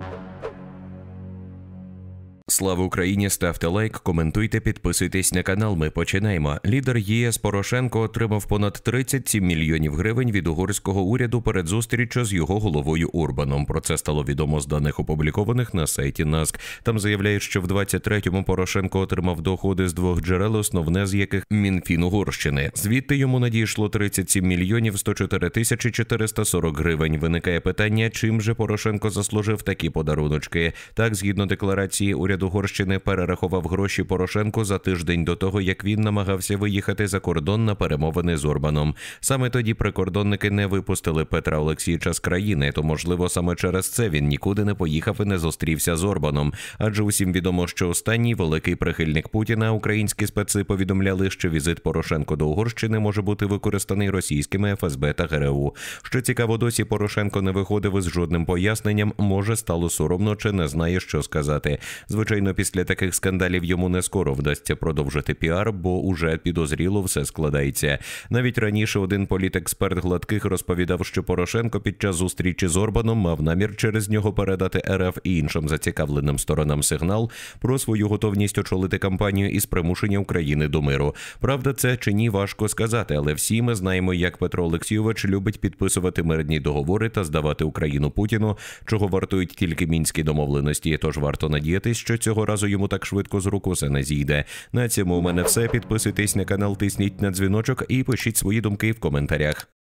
thank you Слава Україні! Ставте лайк, коментуйте, підписуйтесь на канал. Ми починаємо. Лідер ЄС Порошенко отримав понад 37 мільйонів гривень від угорського уряду перед зустріччю з його головою Урбаном. Про це стало відомо з даних опублікованих на сайті НАСК. Там заявляють, що в 23-му Порошенко отримав доходи з двох джерел, основне з яких Мінфін Угорщини. Звідти йому надійшло 37 мільйонів 104 тисячі 440 гривень. Виникає питання, чим же Порошенко заслужив такі подаруночки. Так, згідно декларації уряду уряд Угорщини перерахував гроші Порошенку за тиждень до того, як він намагався виїхати за кордон на перемовини з Орбаном. Саме тоді прикордонники не випустили Петра Олексійча з країни, то можливо саме через це він нікуди не поїхав і не зустрівся з Орбаном. Адже усім відомо, що останній великий прихильник Путіна українські специ повідомляли, що візит Порошенко до Угорщини може бути використаний російськими ФСБ та ГРУ. Що цікаво, досі Порошенко не виходив із жодним поясненням. Може стало соромно чи не знає, що сказати. Звичайно. Звичайно, після таких скандалів йому не скоро вдасться продовжити піар, бо уже підозріло все складається. Навіть раніше один політексперт гладких розповідав, що Порошенко під час зустрічі з Орбаном мав намір через нього передати РФ і іншим зацікавленим сторонам сигнал про свою готовність очолити кампанію із примушення України до миру. Правда, це чи ні важко сказати, але всі ми знаємо, як Петро Олексійович любить підписувати мирні договори та здавати Україну Путіну, чого вартують тільки мінські домовленості. Тож варто надіятись, що цього разу йому так швидко з рук усе не зійде. На цьому у мене все. Підписуйтесь на канал, тисніть на дзвіночок і пишіть свої думки в коментарях.